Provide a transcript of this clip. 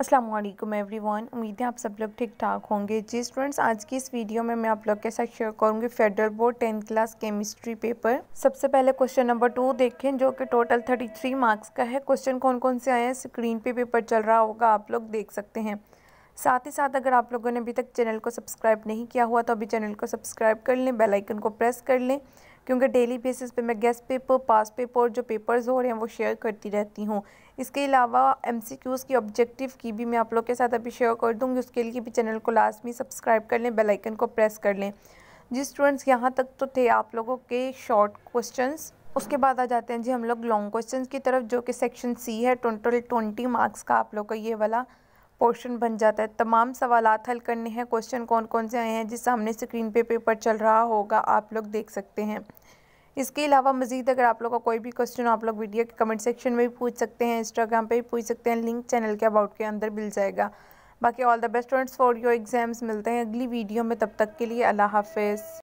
अस्सलाम वालेकुम एवरीवन उम्मीद है आप सब लोग ठीक ठाक होंगे जी स्टूडेंट्स आज की इस वीडियो में मैं आप लोग के साथ शेयर करूंगी federal board tenth class chemistry paper सबसे पहले क्वेश्चन नंबर टू देखें जो कि टोटल थर्टी थ्री मार्क्स का है क्वेश्चन कौन कौन से आए हैं स्क्रीन पे पेपर चल रहा होगा आप लोग देख सकते हैं साथ ही साथ अगर आप लोगों ने अभी तक चैनल को सब्सक्राइब नहीं किया हुआ तो अभी चैनल को सब्सक्राइब कर लें बेलाइकन को प्रेस कर लें क्योंकि डेली बेसिस पे मैं गेस्ट पेपर पास पेपर और जो पेपर्स हो रहे हैं वो शेयर करती रहती हूँ इसके अलावा एम की ऑब्जेक्टिव की भी मैं आप लोग के साथ अभी शेयर कर दूँगी उसके लिए भी चैनल को लास्ट में सब्सक्राइब कर लें बेलाइकन को प्रेस कर लें जी स्टूडेंट्स यहाँ तक तो थे आप लोगों के शॉर्ट क्वेश्चन उसके बाद आ जाते हैं जी हम लोग लॉन्ग क्वेश्चन की तरफ जो कि सेक्शन सी है टोटल ट्वेंटी मार्क्स का आप लोग का ये वाला क्वेश्चन बन जाता है तमाम सवाल हल करने हैं क्वेश्चन कौन कौन से आए हैं जिस सामने स्क्रीन पे पेपर चल रहा होगा आप लोग देख सकते हैं इसके अलावा मज़ीद अगर आप लोग का कोई भी क्वेश्चन आप लोग वीडियो के कमेंट सेक्शन में भी पूछ सकते हैं इंस्टाग्राम पर भी पूछ सकते हैं लिंक चैनल के अबाउट के अंदर मिल जाएगा बाकी all the best students for your exams मिलते हैं अगली वीडियो में तब तक के लिए अल्लाह हाफिज़